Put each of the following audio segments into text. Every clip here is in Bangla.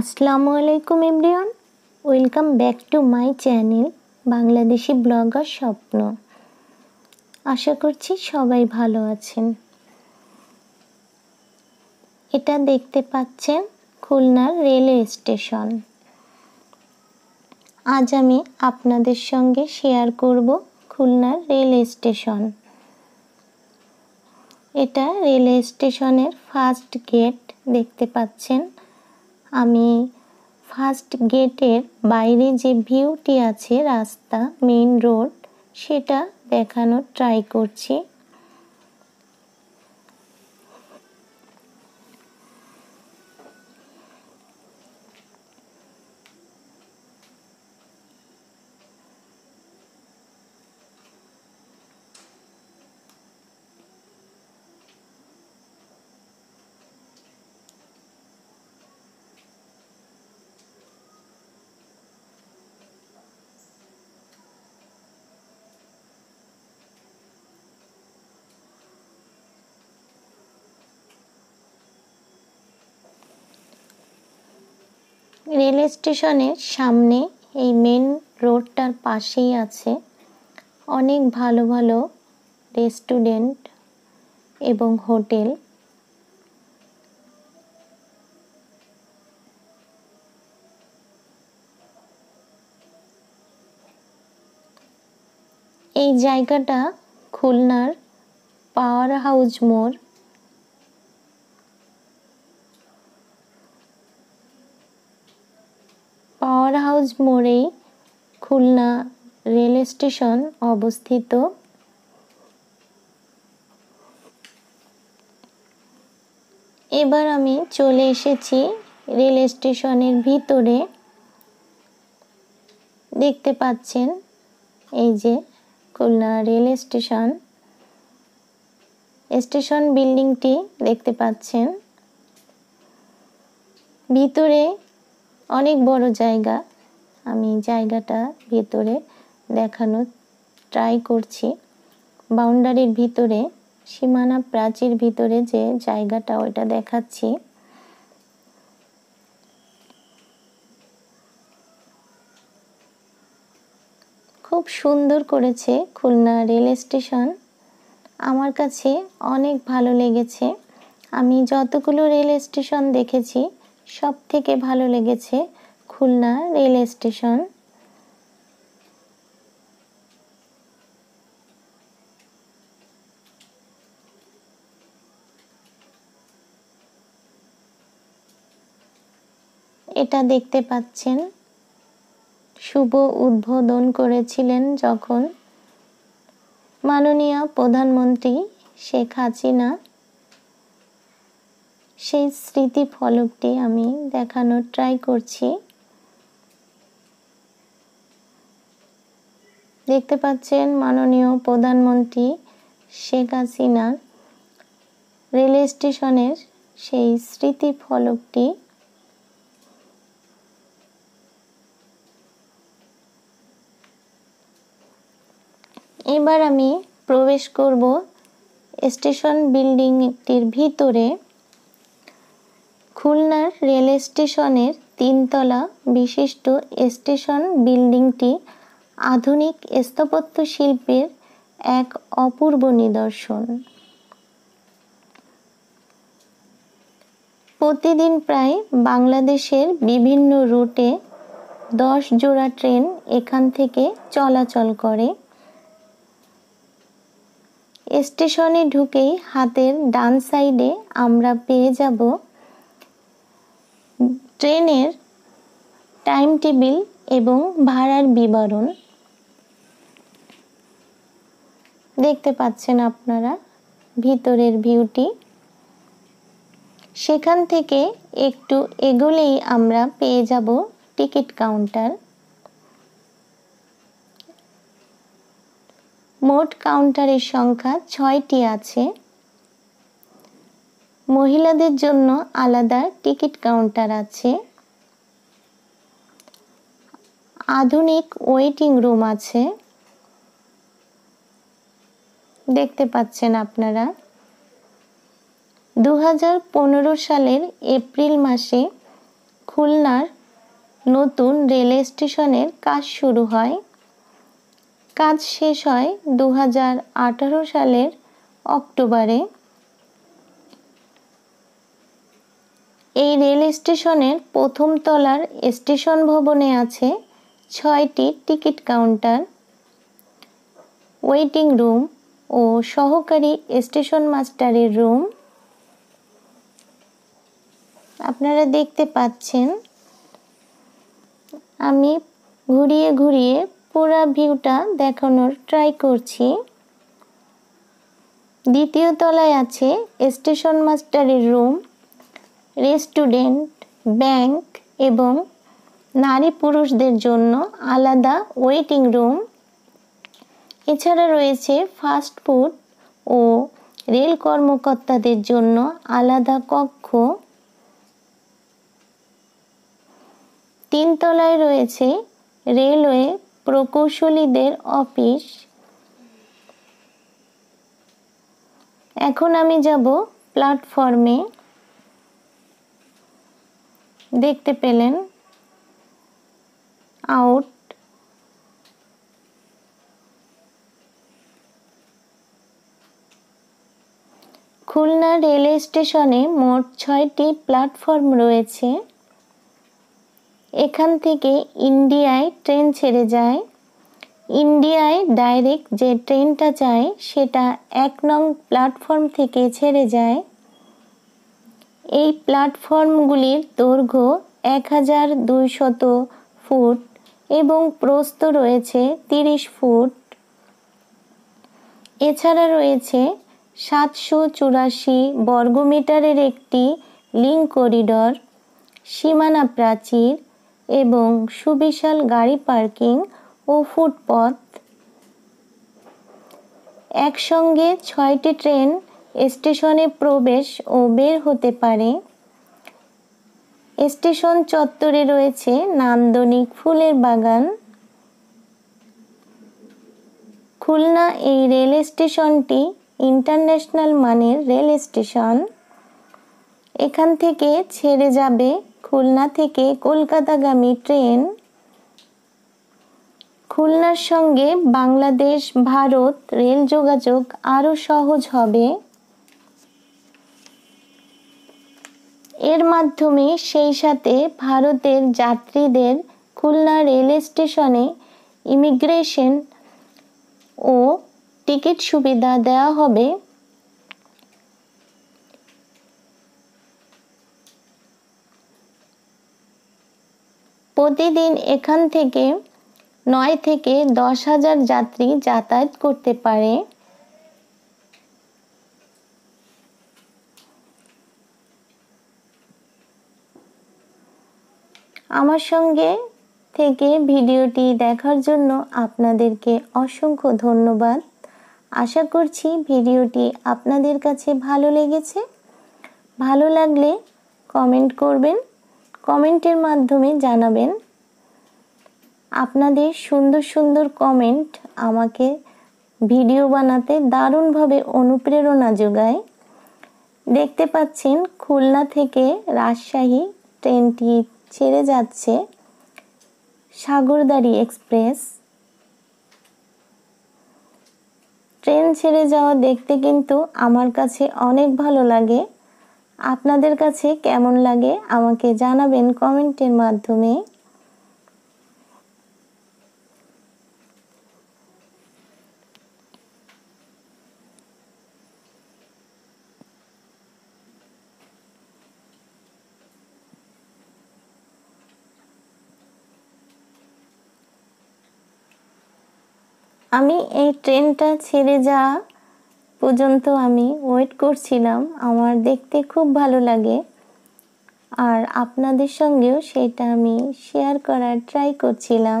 আসসালামু আলাইকুম everyone welcome back to my channel Bangladeshi blogger স্বপ্ন আশা করছি সবাই ভালো আছেন এটা দেখতে পাচ্ছেন খুলনার রেলওয়ে স্টেশন আজ আমি আপনাদের সঙ্গে শেয়ার করব খুলনার রেলওয়ে স্টেশন এটা রেলওয়ে স্টেশনের ফার্স্ট গেট দেখতে পাচ্ছেন আমি ফার্স্ট গেটের বাইরে যে ভিউটি আছে রাস্তা মেইন রোড সেটা দেখানোর ট্রাই করছি রেল স্টেশনের সামনে এই মেন রোডটার পাশেই আছে অনেক ভালো ভালো রেস্টুরেন্ট এবং হোটেল এই জায়গাটা খুলনার পাওয়ার হাউস মোড় পাওয়ার হাউস মোড়েই খুলনা রেল স্টেশন অবস্থিত এবার আমি চলে এসেছি রেল স্টেশনের ভিতরে দেখতে পাচ্ছেন এই যে খুলনা রেল স্টেশন স্টেশন বিল্ডিংটি দেখতে পাচ্ছেন ভিতরে অনেক বড় জায়গা আমি জায়গাটা ভেতরে দেখানো ট্রাই করছি বাউন্ডারির ভিতরে সীমানা প্রাচীর ভিতরে যে জায়গাটা ওইটা দেখাচ্ছি খুব সুন্দর করেছে খুলনা রেল স্টেশন আমার কাছে অনেক ভালো লেগেছে আমি যতগুলো রেল স্টেশন দেখেছি সব থেকে ভালো লেগেছে খুলনা রেল স্টেশন এটা দেখতে পাচ্ছেন শুভ উদ্বোধন করেছিলেন যখন মাননীয় প্রধানমন্ত্রী শেখ হাসিনা সেই স্মৃতি ফলকটি আমি দেখানোর ট্রাই করছি দেখতে পাচ্ছেন মাননীয় প্রধানমন্ত্রী শেখ হাসিনার রেল স্টেশনের সেই স্মৃতি ফলকটি এবার আমি প্রবেশ করব স্টেশন বিল্ডিংটির ভিতরে খুলনার রেল স্টেশনের তিনতলা বিশিষ্ট স্টেশন বিল্ডিংটি আধুনিক স্থাপত্য শিল্পের এক অপূর্ব নিদর্শন প্রতিদিন প্রায় বাংলাদেশের বিভিন্ন রুটে দশ জোড়া ট্রেন এখান থেকে চলাচল করে স্টেশনে ঢুকেই হাতের ডান সাইডে আমরা পেয়ে যাব ট্রেনের টাইম টেবিল এবং ভাড়ার বিবরণ দেখতে পাচ্ছেন আপনারা ভিতরের ভিউটি সেখান থেকে একটু এগোলেই আমরা পেয়ে যাব টিকিট কাউন্টার মোট কাউন্টারের সংখ্যা ছয়টি আছে মহিলাদের জন্য আলাদা টিকিট কাউন্টার আছে আধুনিক ওয়েটিং রুম আছে দেখতে পাচ্ছেন আপনারা দু সালের এপ্রিল মাসে খুলনার নতুন রেল স্টেশনের কাজ শুরু হয় কাজ শেষ হয় দু সালের অক্টোবরে এই রেল স্টেশনের প্রথম তলার স্টেশন ভবনে আছে ছয়টি টিকিট কাউন্টার ওয়েটিং রুম ও সহকারী স্টেশন মাস্টারের রুম আপনারা দেখতে পাচ্ছেন আমি ঘুরিয়ে ঘুরিয়ে পুরা ভিউটা দেখানোর ট্রাই করছি দ্বিতীয় তলায় আছে স্টেশন মাস্টারের রুম রেস্টুরেন্ট ব্যাংক এবং নারী পুরুষদের জন্য আলাদা ওয়েটিং রুম এছাড়া রয়েছে ফাস্ট ফুড ও রেল কর্মকর্তাদের জন্য আলাদা কক্ষ তিনতলায় রয়েছে রেলওয়ে প্রকৌশলীদের অফিস এখন আমি যাব প্ল্যাটফর্মে দেখতে পেলেন আউট খুলনা রেল স্টেশনে মোট ছয়টি প্ল্যাটফর্ম রয়েছে এখান থেকে ইন্ডিয়ায় ট্রেন ছেড়ে যায় ইন্ডিয়ায় ডাইরেক্ট যে ট্রেনটা যায় সেটা এক নং প্ল্যাটফর্ম থেকে ছেড়ে যায় এই প্ল্যাটফর্মগুলির দৈর্ঘ্য এক হাজার দুইশত ফুট এবং প্রস্থ রয়েছে তিরিশ ফুট এছাড়া রয়েছে সাতশো চুরাশি বর্গমিটারের একটি লিঙ্ক করিডর সীমানা প্রাচীর এবং সুবিশাল গাড়ি পার্কিং ও ফুটপথ একসঙ্গে ছয়টি ট্রেন স্টেশনে প্রবেশ ও বের হতে পারে স্টেশন চত্বরে রয়েছে নান্দনিক ফুলের বাগান খুলনা এই রেল স্টেশনটি ইন্টারন্যাশনাল মানের রেল স্টেশন এখান থেকে ছেড়ে যাবে খুলনা থেকে কলকাতাগামী ট্রেন খুলনার সঙ্গে বাংলাদেশ ভারত রেল যোগাযোগ আরও সহজ হবে এর মাধ্যমে সেই সাথে ভারতের যাত্রীদের খুলনা রেল স্টেশনে ইমিগ্রেশন ও টিকিট সুবিধা দেওয়া হবে প্রতিদিন এখান থেকে নয় থেকে দশ হাজার যাত্রী যাতায়াত করতে পারে আমার সঙ্গে থেকে ভিডিওটি দেখার জন্য আপনাদেরকে অসংখ্য ধন্যবাদ আশা করছি ভিডিওটি আপনাদের কাছে ভালো লেগেছে ভালো লাগলে কমেন্ট করবেন কমেন্টের মাধ্যমে জানাবেন আপনাদের সুন্দর সুন্দর কমেন্ট আমাকে ভিডিও বানাতে দারুণভাবে অনুপ্রেরণা যোগায় দেখতে পাচ্ছেন খুলনা থেকে রাজশাহী ট্রেনটি ছেড়ে যাচ্ছে সাগরদাড়ি এক্সপ্রেস ট্রেন ছেড়ে যাওয়া দেখতে কিন্তু আমার কাছে অনেক ভালো লাগে আপনাদের কাছে কেমন লাগে আমাকে জানাবেন কমেন্টের মাধ্যমে আমি এই ট্রেনটা ছেড়ে যাওয়া পর্যন্ত আমি ওয়েট করছিলাম আমার দেখতে খুব ভালো লাগে আর আপনাদের সঙ্গেও সেটা আমি শেয়ার করার ট্রাই করছিলাম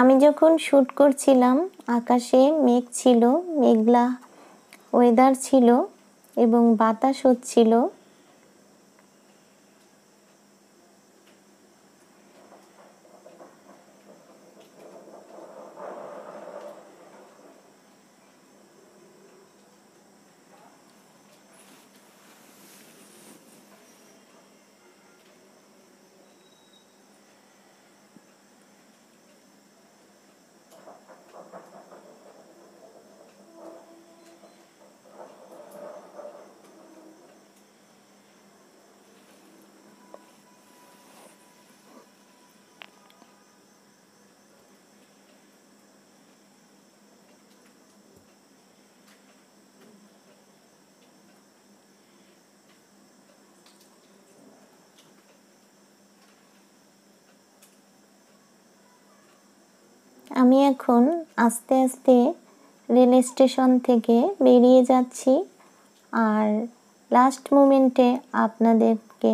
আমি যখন শ্যুট করছিলাম আকাশে মেঘ ছিল মেঘলা ওয়েদার ছিল এবং বাতাস হচ্ছিল আমি এখন আস্তে আস্তে রেল স্টেশন থেকে বেরিয়ে যাচ্ছি আর লাস্ট মোমেন্টে আপনাদেরকে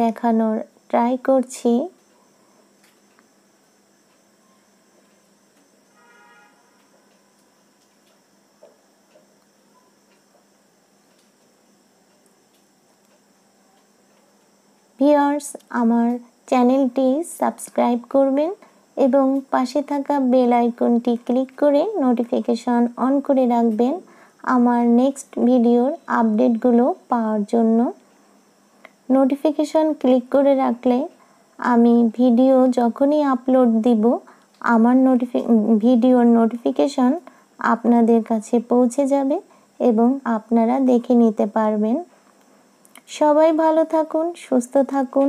দেখানোর ট্রাই করছি ভিওর্স আমার চ্যানেলটি সাবস্ক্রাইব করবেন এবং পাশে থাকা বেল আইকনটি ক্লিক করে নোটিফিকেশন অন করে রাখবেন আমার নেক্সট ভিডিওর আপডেটগুলো পাওয়ার জন্য নোটিফিকেশন ক্লিক করে রাখলে আমি ভিডিও যখনই আপলোড দিব আমার নোটিফি ভিডিওর নোটিফিকেশন আপনাদের কাছে পৌঁছে যাবে এবং আপনারা দেখে নিতে পারবেন সবাই ভালো থাকুন সুস্থ থাকুন